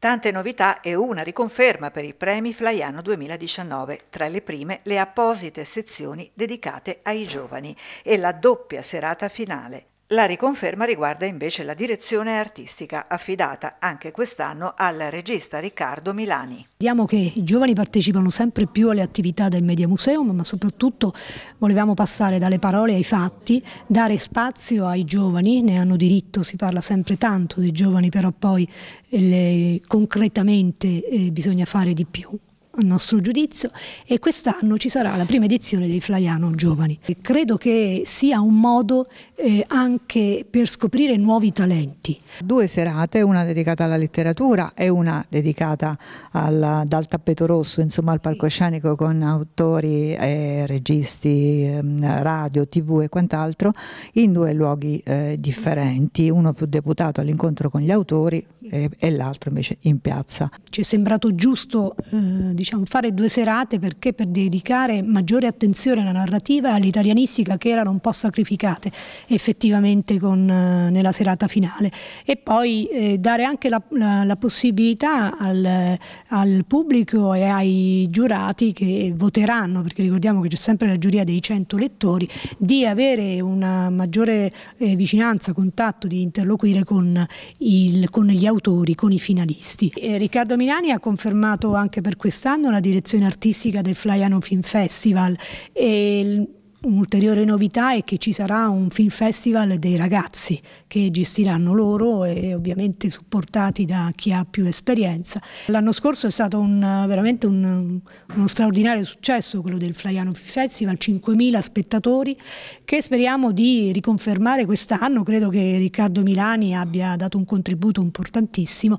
Tante novità e una riconferma per i premi Flaiano 2019, tra le prime le apposite sezioni dedicate ai giovani e la doppia serata finale. La riconferma riguarda invece la direzione artistica, affidata anche quest'anno al regista Riccardo Milani. Vediamo che i giovani partecipano sempre più alle attività del Media Museum, ma soprattutto volevamo passare dalle parole ai fatti, dare spazio ai giovani, ne hanno diritto, si parla sempre tanto dei giovani, però poi eh, le, concretamente eh, bisogna fare di più a nostro giudizio, e quest'anno ci sarà la prima edizione dei Flaiano Giovani. E credo che sia un modo eh, anche per scoprire nuovi talenti. Due serate, una dedicata alla letteratura e una dedicata al, dal tappeto rosso, insomma al palcoscenico con autori, eh, registi, ehm, radio, tv e quant'altro, in due luoghi eh, differenti, uno più deputato all'incontro con gli autori e, e l'altro invece in piazza. Ci è sembrato giusto diciamo, diciamo, fare due serate perché per dedicare maggiore attenzione alla narrativa e all'italianistica che erano un po' sacrificate effettivamente con, eh, nella serata finale e poi eh, dare anche la, la, la possibilità al, al, pubblico e ai giurati che voteranno, perché ricordiamo che c'è sempre la giuria dei 100 lettori, di avere una maggiore eh, vicinanza, contatto, di interloquire con, il, con gli autori, con i finalisti. Eh, Riccardo Milani ha confermato anche per quest'anno quest'anno la direzione artistica del Flaiano Film Festival e Un'ulteriore novità è che ci sarà un film festival dei ragazzi che gestiranno loro e ovviamente supportati da chi ha più esperienza. L'anno scorso è stato un, veramente un, uno straordinario successo quello del Flaiano Film Festival, 5.000 spettatori che speriamo di riconfermare quest'anno. Credo che Riccardo Milani abbia dato un contributo importantissimo.